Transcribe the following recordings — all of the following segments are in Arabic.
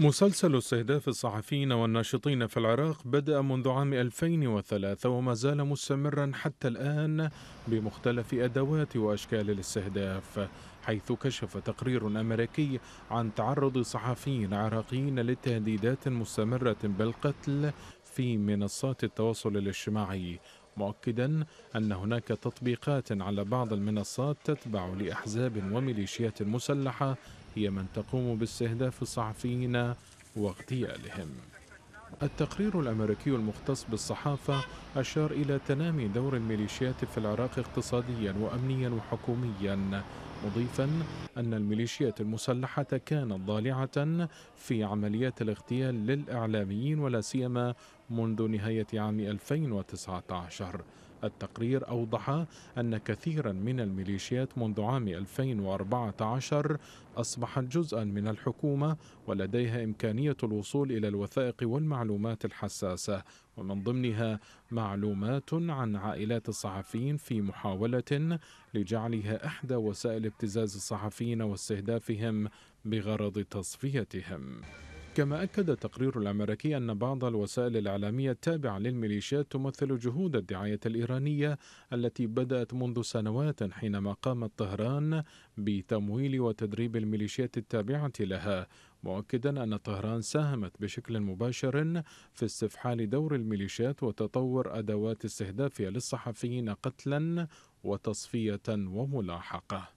مسلسل استهداف الصحفيين والناشطين في العراق بدأ منذ عام 2003 وما زال مستمرا حتى الآن بمختلف أدوات وأشكال الاستهداف حيث كشف تقرير أمريكي عن تعرض صحفيين عراقيين لتهديدات مستمرة بالقتل في منصات التواصل الاجتماعي مؤكدا أن هناك تطبيقات على بعض المنصات تتبع لأحزاب وميليشيات مسلحة هي من تقوم باستهداف الصحفيين واغتيالهم التقرير الأمريكي المختص بالصحافة أشار إلى تنامي دور الميليشيات في العراق اقتصاديا وأمنيا وحكوميا مضيفا أن الميليشيات المسلحة كانت ضالعة في عمليات الاغتيال للإعلاميين ولا سيما منذ نهاية عام 2019 التقرير أوضح أن كثيرا من الميليشيات منذ عام 2014 أصبحت جزءا من الحكومة ولديها إمكانية الوصول إلى الوثائق والمعلومات الحساسة ومن ضمنها معلومات عن عائلات الصحفيين في محاولة لجعلها إحدى وسائل ابتزاز الصحفيين واستهدافهم بغرض تصفيتهم كما أكد التقرير الأمريكي أن بعض الوسائل الإعلامية التابعة للميليشيات تمثل جهود الدعاية الإيرانية التي بدأت منذ سنوات حينما قامت طهران بتمويل وتدريب الميليشيات التابعة لها مؤكدا أن طهران ساهمت بشكل مباشر في استفحال دور الميليشيات وتطور أدوات استهدافها للصحفيين قتلا وتصفية وملاحقة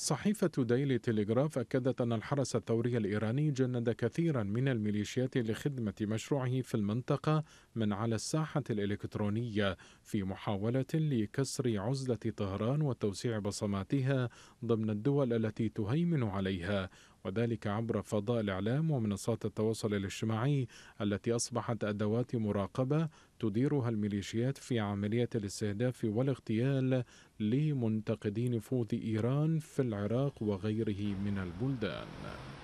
صحيفة ديلي تيليغراف أكدت أن الحرس الثوري الإيراني جند كثيرا من الميليشيات لخدمة مشروعه في المنطقة من على الساحة الإلكترونية في محاولة لكسر عزلة طهران وتوسيع بصماتها ضمن الدول التي تهيمن عليها وذلك عبر فضاء الإعلام ومنصات التواصل الاجتماعي التي أصبحت أدوات مراقبة تديرها الميليشيات في عملية الاستهداف والاغتيال لمنتقدين نفوذ إيران في العراق وغيره من البلدان